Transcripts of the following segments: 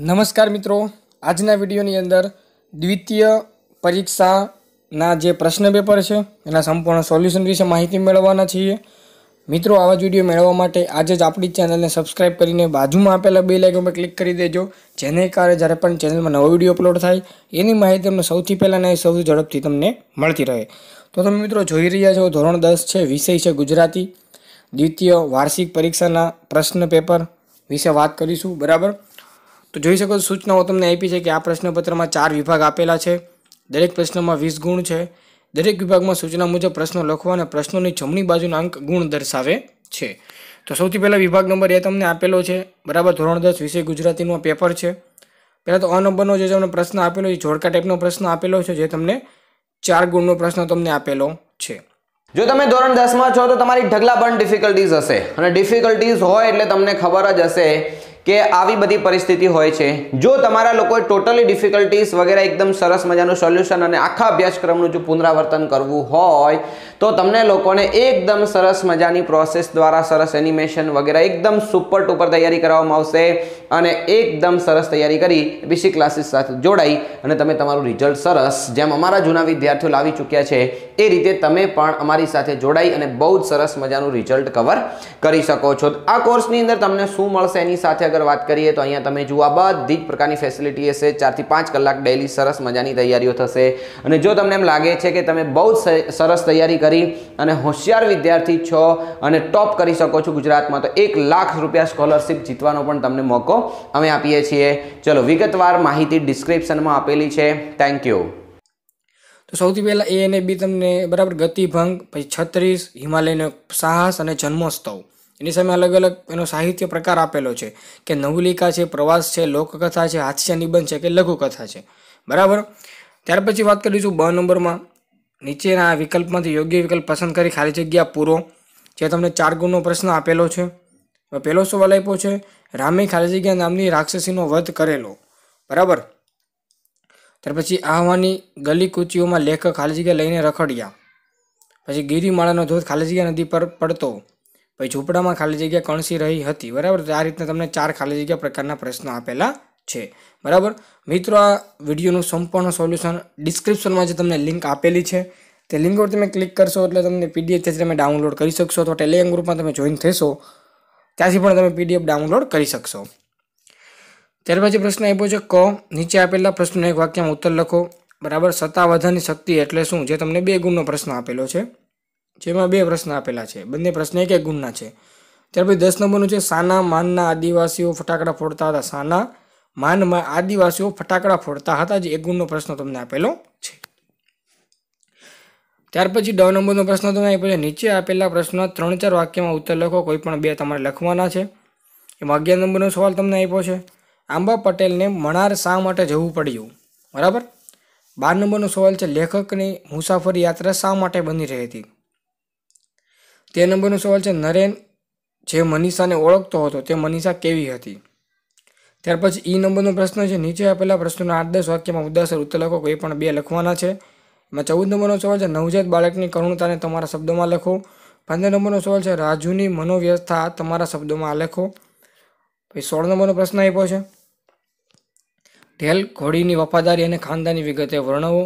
નમસ્કાર મિત્રો આજના વિડીયોની અંદર દ્વિતીય પરીક્ષાના જે પ્રશ્ન પેપર છે એના સંપૂર્ણ સોલ્યુશન વિશે માહિતી મેળવવાના છીએ મિત્રો આવા જ વિડીયો મેળવવા માટે આજે જ આપણી ચેનલને સબસ્ક્રાઈબ કરીને બાજુમાં આપેલા બે લાઇકન પર ક્લિક કરી દેજો જેને કારણે જ્યારે પણ ચેનલમાં નવો વિડીયો અપલોડ થાય એની માહિતી તમને સૌથી પહેલાં અને સૌથી ઝડપથી તમને મળતી રહે તો તમે મિત્રો જોઈ રહ્યા છો ધોરણ દસ છે વિષય છે ગુજરાતી દ્વિતીય વાર્ષિક પરીક્ષાના પ્રશ્ન પેપર વિશે વાત કરીશું બરાબર તો જોઈ શકો સૂચનાઓ તમને આપી છે કે આ પ્રશ્નપત્રમાં ચાર વિભાગ આપેલા છે દરેક પ્રશ્નમાં વીસ ગુણ છે દરેક વિભાગમાં સૂચના મુજબ પ્રશ્નો લખવા અને પ્રશ્નોની જમણી બાજુના અંક ગુણ દર્શાવે છે તો સૌથી પહેલાં વિભાગ નંબર એ તમને આપેલો છે બરાબર ધોરણ દસ વિષય ગુજરાતીનો પેપર છે પહેલાં તો અ નંબરનો જે તમને પ્રશ્ન આપેલો એ જોડકા ટાઈપનો પ્રશ્ન આપેલો છે જે તમને ચાર ગુણનો પ્રશ્ન તમને આપેલો છે જો તમે ધોરણ દસમાં છો તો તમારી ઢગલા પણ ડિફિકલ્ટીઝ હશે અને ડિફિકલ્ટીઝ હોય એટલે તમને ખબર જ હશે કે આવી બધી પરિસ્થિતિ હોય છે જો તમારા લોકોએ ટોટલી ડિફિકલ્ટીસ વગેરે એકદમ સરસ મજાનું સોલ્યુશન અને આખા અભ્યાસક્રમનું જો પુનરાવર્તન કરવું હોય તો તમને લોકોને એકદમ સરસ મજાની પ્રોસેસ દ્વારા સરસ એનિમેશન વગેરે એકદમ સુપર ટુપર તૈયારી કરાવવામાં આવશે અને એકદમ સરસ તૈયારી કરી બીસી ક્લાસીસ સાથે જોડાઈ અને તમે તમારું રિઝલ્ટ સરસ જેમ અમારા જૂના વિદ્યાર્થીઓ લાવી ચૂક્યા છે એ રીતે તમે પણ અમારી સાથે જોડાઈ અને બહુ જ સરસ મજાનું રિઝલ્ટ કવર કરી શકો છો આ કોર્સની અંદર તમને શું મળશે એની સાથે અગર વાત કરીએ તો અહીંયા તમે જુઓ બધી જ પ્રકારની ફેસિલિટી હશે ચારથી પાંચ કલાક ડેલી સરસ મજાની તૈયારીઓ થશે અને જો તમને એમ લાગે છે કે તમે બહુ જ સરસ તૈયારી કરી અને હોશિયાર વિદ્યાર્થી છો અને ટોપ કરી શકો છો ગુજરાતમાં તો એક લાખ રૂપિયા સ્કોલરશિપ જીતવાનો પણ તમને મોકો અમે આપીએ છીએ ચલો વિગતવાર માહિતી ડિસ્ક્રિપ્શનમાં આપેલી છે થેન્ક યુ તો સૌથી પહેલાં એ અને બી તમને બરાબર ગતિભંગ પછી છત્રીસ હિમાલયનો સાહસ અને જન્મોત્સવ એની સામે અલગ અલગ એનો સાહિત્ય પ્રકાર આપેલો છે કે નવલિકા છે પ્રવાસ છે લોકકથા છે હાસ્ય નિબંધ છે કે લઘુકથા છે બરાબર ત્યાર પછી વાત કરીશું બ નંબરમાં નીચેના વિકલ્પમાંથી યોગ્ય વિકલ્પ પસંદ કરી ખાલી જગ્યા પૂરો જે તમને ચાર ગુણનો પ્રશ્ન આપેલો છે પહેલો સવાલ આપ્યો છે રામે ખાલી જગ્યા નામની રાક્ષસીનો વધ કરેલો બરાબર ત્યાર પછી આહવાની ગલી કૂચીઓમાં લેખક ખાલી જગ્યા લઈને રખડ્યા પછી ગિરિમાળાનો ધોધ ખાલી જગ્યા નદી પર પડતો પછી ઝૂંપડામાં ખાલી જગ્યા કણસી રહી હતી બરાબર આ રીતના તમને ચાર ખાલી જગ્યા પ્રકારના પ્રશ્નો આપેલા છે બરાબર મિત્રો આ વિડીયોનું સંપૂર્ણ સોલ્યુશન ડિસ્ક્રિપ્શનમાં જે તમને લિંક આપેલી છે તે લિંક પર તમે ક્લિક કરશો એટલે તમને પીડીએફ તમે ડાઉનલોડ કરી શકશો અથવા ટેલિગ્રામ ગ્રુપમાં તમે જોઈન થશો ત્યાંથી પણ તમે પીડીએફ ડાઉનલોડ કરી શકશો ત્યાર પછી પ્રશ્ન આપ્યો છે કહો નીચે આપેલા પ્રશ્નનો એક વાક્યમાં ઉત્તર લખો બરાબર સત્તા વધારની શક્તિ એટલે શું જે તમને બે ગુણનો પ્રશ્ન આપેલો છે જેમાં બે પ્રશ્ન આપેલા છે બંને પ્રશ્ન એક એક ગુણના છે ત્યાર પછી દસ નંબરનું છે સાના માનના આદિવાસીઓ ફટાકડા ફોડતા હતા સાના માનમાં આદિવાસીઓ ફટાકડા ફોડતા હતા જે એક ગુણનો પ્રશ્ન તમને આપેલો છે ત્યાર પછી ડ નંબરનો પ્રશ્ન તમને આપ્યો છે નીચે આપેલા પ્રશ્ન ત્રણ ચાર વાક્યમાં ઉત્તર લખો કોઈ પણ બે તમારે લખવાના છે એમાં અગિયાર નંબરનો સવાલ તમને આપ્યો છે આંબા પટેલને મણાર શા માટે જવું પડ્યું બરાબર બાર નંબરનો સવાલ છે લેખકની મુસાફરી યાત્રા શા માટે બની રહી હતી તે નંબરનો સવાલ છે નરેન જે મનીષાને ઓળખતો હતો તે મનીષા કેવી હતી ત્યાર પછી ઈ નંબરનો પ્રશ્ન છે નીચે આપેલા પ્રશ્નોના આઠ દસ વાક્યમાં ઉદાસર ઉત્તર લખો કોઈ પણ બે લખવાના છે એમાં ચૌદ નંબરનો સવાલ છે નવજાત બાળકની કરુણતાને તમારા શબ્દોમાં લખો પંદર નંબરનો સવાલ છે રાજુની મનોવ્યથા તમારા શબ્દોમાં લખો પછી સોળ નંબરનો પ્રશ્ન આપ્યો છે ઢેલ ઘોડીની વફાદારી અને ખાનદાની વિગતે વર્ણવો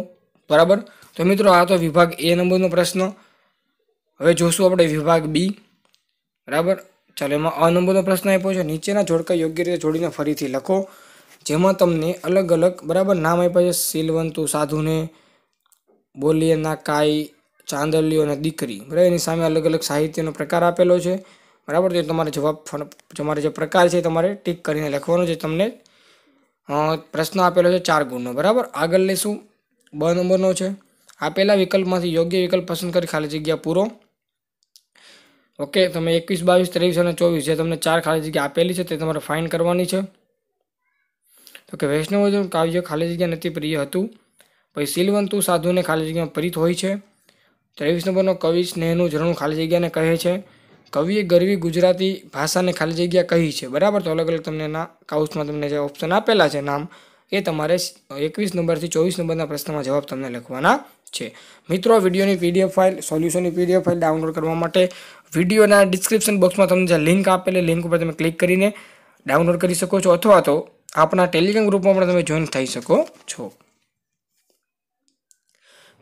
બરાબર તો મિત્રો આ તો વિભાગ એ નંબરનો પ્રશ્ન હવે જોશું આપણે વિભાગ બી બરાબર ચાલો એમાં અ નંબરનો પ્રશ્ન આપ્યો છે નીચેના જોડકા યોગ્ય રીતે જોડીને ફરીથી લખો જેમાં તમને અલગ અલગ બરાબર નામ આપ્યા છે સિલવંતુ સાધુને બોલિયના કાઈ ચાંદલીઓ અને દીકરી બરાબર એની સામે અલગ અલગ સાહિત્યનો પ્રકાર આપેલો છે બરાબર તો તમારે જવાબ તમારે જે પ્રકાર છે તમારે ટીક કરીને લખવાનો છે તમને પ્રશ્ન આપેલો છે ચાર ગુણનો બરાબર આગળ લેશું બ નંબરનો છે આપેલા વિકલ્પમાંથી યોગ્ય વિકલ્પ પસંદ કરી ખાલી જગ્યા પૂરો ઓકે તમે એકવીસ બાવીસ ત્રેવીસ અને ચોવીસ જે તમને ચાર ખાલી જગ્યા આપેલી છે તે તમારે ફાઇન કરવાની છે તો કે વૈષ્ણવજન કાવ્ય ખાલી જગ્યા નથી પ્રિય હતું પછી સિલવંતુ સાધુને ખાલી જગ્યામાં પ્રીત હોય છે ત્રેવીસ નંબરનો કવિ સ્નેહનું ઝરણું ખાલી જગ્યાને કહે છે કવિએ ગરવી ગુજરાતી ભાષાને ખાલી જગ્યા કહી છે બરાબર તો અલગ અલગ તમને ના કાઉસમાં તમને જે ઓપ્શન આપેલા છે નામ એ તમારે એકવીસ નંબરથી ચોવીસ નંબરના પ્રશ્નમાં જવાબ તમને લખવાના છે મિત્રો વિડીયોની પીડીએફ ફાઇલ સોલ્યુશનની પીડીએફ ફાઇલ ડાઉનલોડ કરવા માટે વિડીયોના ડિસ્ક્રિપ્શન બોક્સમાં તમને જે લિંક આપેલી લિંક ઉપર તમે ક્લિક કરીને ડાઉનલોડ કરી શકો છો અથવા તો આપણા ટેલિગ્રામ ગ્રુપમાં પણ તમે જોઈન થઈ શકો છો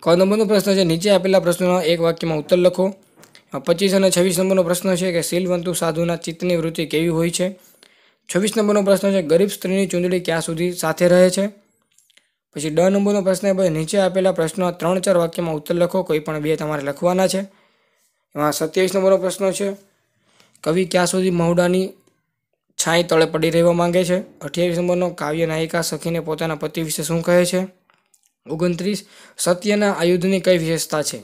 ક નંબરનો પ્રશ્ન છે નીચે આપેલા પ્રશ્નોના એક વાક્યમાં ઉત્તર લખો પચીસ અને છવ્વીસ નંબરનો પ્રશ્ન છે કે શીલવંતુ સાધુના ચિત્તની વૃત્તિ કેવી હોય છે છવ્વીસ નંબરનો પ્રશ્ન છે ગરીબ સ્ત્રીની ચૂંદડી ક્યાં સુધી સાથે રહે છે પછી ડ નંબરનો પ્રશ્ન ભાઈ નીચે આપેલા પ્રશ્નો ત્રણ ચાર વાક્યમાં ઉત્તર લખો કોઈ પણ બે તમારે લખવાના છે એમાં સત્યાવીસ નંબરનો પ્રશ્ન છે કવિ ક્યાં સુધી મહુડાની છાંય તળે પડી રહેવા માંગે છે અઠ્યાવીસ નંબરનો કાવ્ય નાયિકા સખીને પોતાના પતિ વિશે શું કહે છે ઓગણત્રીસ સત્યના આયુધની કઈ વિશેષતા છે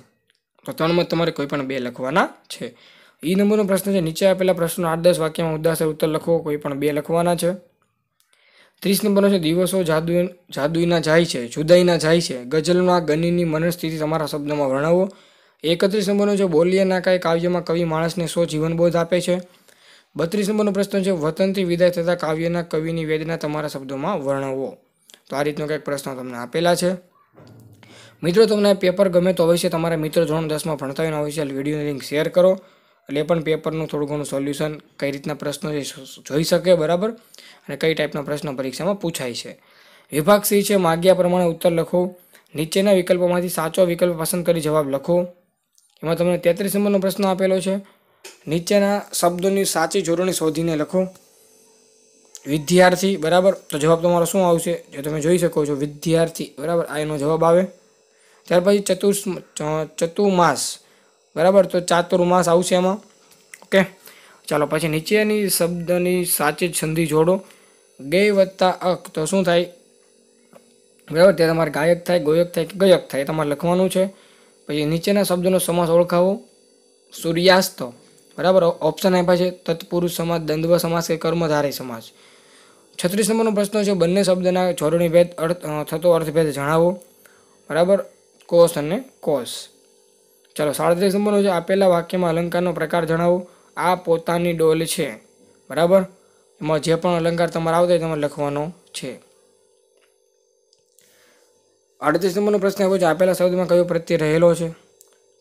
તો ત્રણમાં તમારે કોઈ પણ બે લખવાના છે એ નંબરનો પ્રશ્ન છે નીચે આપેલા પ્રશ્નો આઠ દસ વાક્યમાં ઉદાસર ઉત્તર લખો કોઈ પણ બે લખવાના છે ત્રીસ નંબરનો છે દિવસો જાદુ જાદુઈના જાય છે જુદાઈના જાય છે ગઝલના ગનીની મનસ્થિતિ તમારા શબ્દમાં વર્ણવો એકત્રીસ નંબરનો છે બોલીએ ના કાંઈ કાવ્યમાં કવિ માણસને સો જીવનબોધ આપે છે બત્રીસ નંબરનો પ્રશ્ન છે વતનથી વિદાય થતાં કાવ્યના કવિની વેદના તમારા શબ્દોમાં વર્ણવો તો આ રીતનો કંઈક પ્રશ્ન તમને આપેલા છે મિત્રો તમને પેપર ગમે તો અવશ્ય તમારા મિત્ર ધોરણ દસમાં ભણતા હોય અવશ્ય વિડીયોની લિંક શેર કરો એટલે પણ પેપરનું થોડું ઘણું સોલ્યુશન કઈ રીતના પ્રશ્નો જોઈ શકે બરાબર અને કઈ ટાઈપના પ્રશ્નો પરીક્ષામાં પૂછાય છે વિભાગ સી છે માગ્યા પ્રમાણે ઉત્તર લખો નીચેના વિકલ્પોમાંથી સાચો વિકલ્પ પસંદ કરી જવાબ લખો એમાં તમને તેત્રીસ નંબરનો પ્રશ્ન આપેલો છે નીચેના શબ્દોની સાચી જોડણી શોધીને લખો વિદ્યાર્થી બરાબર તો જવાબ તમારો શું આવશે જે તમે જોઈ શકો છો વિદ્યાર્થી બરાબર આ એનો જવાબ આવે ત્યાર પછી ચતુર્ ચતુર્માસ બરાબર તો ચાતુર્માસ આવશે એમાં ઓકે ચાલો પછી નીચેની શબ્દની સાચી સંધિ જોડો ગય વત્તા અક તો શું થાય બરાબર તે તમારે ગાયક થાય ગોયક થાય કે ગયક થાય તમારે લખવાનું છે પછી નીચેના શબ્દનો સમાસ ઓળખાવો સૂર્યાસ્ત બરાબર ઓપ્શન આપ્યા છે તત્પુરુષ સમાજ દંદવ સમાસ કે કર્મધારી સમાજ છત્રીસ નંબરનો પ્રશ્ન છે બંને શબ્દના જોડણી ભેદ અર્થ થતો અર્થભેદ જણાવો બરાબર કોષ અને કોષ ચાલો સાડત્રીસ નંબરનો છે આપેલા વાક્યમાં અલંકારનો પ્રકાર જણાવો આ પોતાની ડોલ છે બરાબર એમાં જે પણ અલંકાર તમારે આવતો હોય તમારે લખવાનો છે અડત્રીસ નંબરનો પ્રશ્ન એવો છે આપેલા શબ્દમાં કયો પ્રત્યે રહેલો છે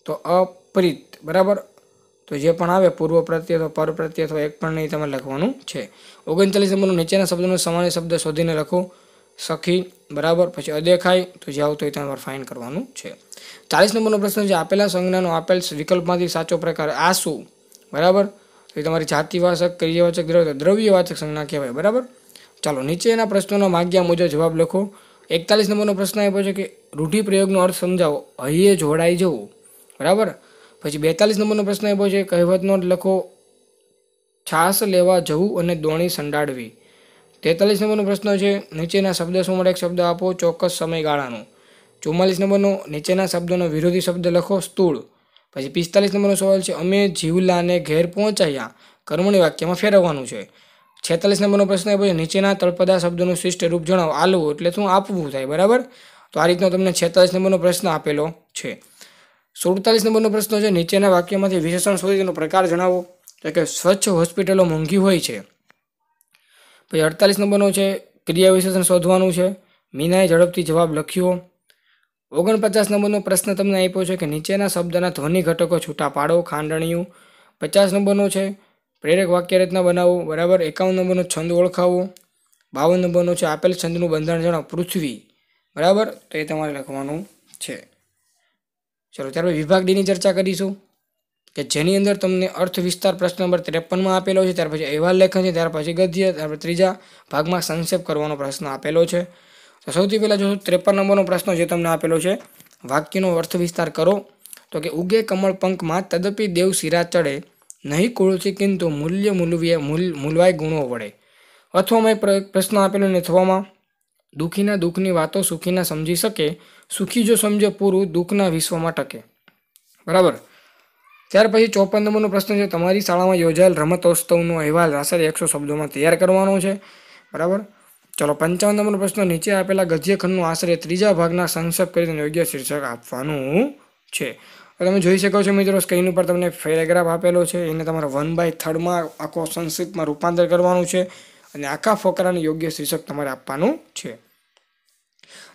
તો અપ્રિત બરાબર તો જે પણ આવે પૂર્વ પ્રત્યય અથવા પર પ્રત્યય અથવા એક પણ નહીં તમારે લખવાનું છે ઓગણચાલીસ નંબરનો નીચેના શબ્દનો સામાન્ય શબ્દ શોધીને લખો સખી બરાબર પછી અદેખાય તો જે આવતો હોય તમારે ફાઇન કરવાનું છે ચાલીસ નંબરનો પ્રશ્ન છે આપેલા સંજ્ઞાનો આપેલ વિકલ્પમાંથી સાચો પ્રકાર આસુ બરાબર તો તમારી જાતિવાચક ક્રિયાવાચક દ્રવ્ય દ્રવ્યવાચક સંજ્ઞા કહેવાય બરાબર ચાલો નીચેના પ્રશ્નોના માગ્યા મુજબ જવાબ લખો એકતાલીસ નંબરનો પ્રશ્ન આપ્યો છે કે રૂઢિપ્રયોગનો અર્થ સમજાવો હૈયે જોડાઈ જવું બરાબર પછી બેતાલીસ નંબરનો પ્રશ્ન આપ્યો છે કહેવતનો લખો છાસ લેવા જવું અને દોણી સંડાડવી તેતાલીસ નંબરનો પ્રશ્ન છે નીચેના શબ્દ શું એક શબ્દ આપો ચોક્કસ સમયગાળાનો ચુમ્માલીસ નંબરનો નીચેના શબ્દનો વિરોધી શબ્દ લખો સ્થૂળ પછી પિસ્તાલીસ નંબરનો સવાલ છે અમે જીવલાને ઘેર પહોંચાયા કર્મણી વાક્યમાં ફેરવવાનું છે છેતાલીસ નંબરનો પ્રશ્ન એ પછી નીચેના તળપદા શબ્દનું શિષ્ટ રૂપ જણાવો આલવું એટલે શું આપવું થાય બરાબર તો આ રીતનો તમને છેતાલીસ નંબરનો પ્રશ્ન આપેલો છે સુડતાલીસ નંબરનો પ્રશ્ન છે નીચેના વાક્યમાંથી વિશેષણ શોધી તેનો પ્રકાર જણાવો તો કે સ્વચ્છ હોસ્પિટલો મોંઘી હોય છે પછી અડતાલીસ નંબરનો છે ક્રિયા વિશેષણ શોધવાનું છે મીનાએ ઝડપથી જવાબ લખ્યો ઓગણપચાસ નંબરનો પ્રશ્ન તમને આપ્યો છે કે નીચેના શબ્દના ધ્વનિ ઘટકો છૂટા પાડો ખાંડણીયું પચાસ નંબરનો છે પ્રેરક વાક્ય વાક્યરચના બનાવો બરાબર એકાવન નંબરનો છંદ ઓળખાવો બાવન નંબરનો છે આપેલ છંદનું બંધારણ જણાવો પૃથ્વી બરાબર તો એ તમારે લખવાનું છે ચલો ત્યારબાદ વિભાગ ડીની ચર્ચા કરીશું કે જેની અંદર તમને અર્થ વિસ્તાર પ્રશ્ન નંબર ત્રેપનમાં આપેલો છે ત્યાર પછી અહેવાલ લેખન છે ત્યાર પછી ગદ્ય ત્યાર ત્રીજા ભાગમાં સંક્ષેપ કરવાનો પ્રશ્ન આપેલો છે તો સૌથી પહેલાં જોશું ત્રેપન નંબરનો પ્રશ્ન જે તમને આપેલો છે વાક્યનો અર્થ વિસ્તાર કરો તો કે ઉગે કમળ પંખમાં તદપી દેવ શિરા ચડે નહીં કુળથી કિંતુ મૂલ્ય મૂલવીએ મૂલ મૂલવાય ગુણો વડે અથવા મેં પ્રશ્ન આપેલો ને અથવામાં દુઃખીના દુઃખની વાતો સુખીના સમજી શકે સુખી જો સમજે પૂરું દુઃખના વિશ્વમાં ટકે બરાબર ત્યાર પછી ચોપન નંબરનો પ્રશ્ન છે તમારી શાળામાં યોજાયેલ રમતોત્સવનો અહેવાલ રાસર એકસો શબ્દોમાં તૈયાર કરવાનો છે બરાબર ચલો પંચાવન નંબરનો પ્રશ્ન નીચે આપેલા ગધ્યખંડનો આશરે ત્રીજા ભાગના સંક્ષેપ કરીને યોગ્ય શીર્ષક આપવાનું છે તમે જોઈ શકો છો મિત્રો સ્ક્રીન ઉપર તમને પેરેગ્રાફ આપેલો છે એને તમારે વન બાય થર્ડમાં આખો સંસ્કૃતમાં રૂપાંતર કરવાનું છે અને આખા ફોકરાને યોગ્ય શીર્ષક તમારે આપવાનું છે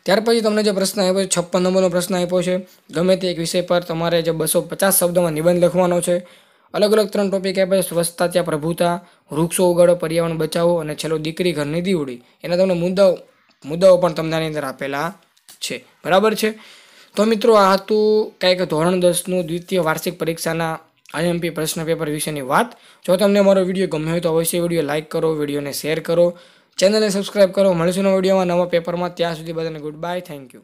ત્યાર પછી તમને જે પ્રશ્ન આપ્યો છે છપ્પન નંબરનો પ્રશ્ન આપ્યો છે ગમે તે એક વિષય પર તમારે જે બસો પચાસ શબ્દોમાં નિબંધ લખવાનો છે અલગ અલગ ત્રણ ટોપિક આપ્યા છે સ્વચ્છતા ત્યાં પ્રભુતા વૃક્ષો ઉગાડો પર્યાવરણ બચાવો અને છેલ્લો દીકરી ઘરની દીવડી એના તમને મુદ્દાઓ મુદ્દાઓ પણ તમને આની અંદર આપેલા છે બરાબર છે તો મિત્રો આ હતું કંઈક ધોરણ દસનું દ્વિતીય વાર્ષિક પરીક્ષાના આઈએમપી પ્રશ્ન પેપર વિશેની વાત જો તમને મારો વિડીયો ગમ્યો હોય તો અવશ્ય વિડીયો લાઇક કરો વિડીયોને શેર કરો ચેનલને સબસ્ક્રાઈબ કરો મળીશું નવા વિડીયોમાં નવા પેપરમાં ત્યાં સુધી બધાને ગુડ બાય થેન્ક યુ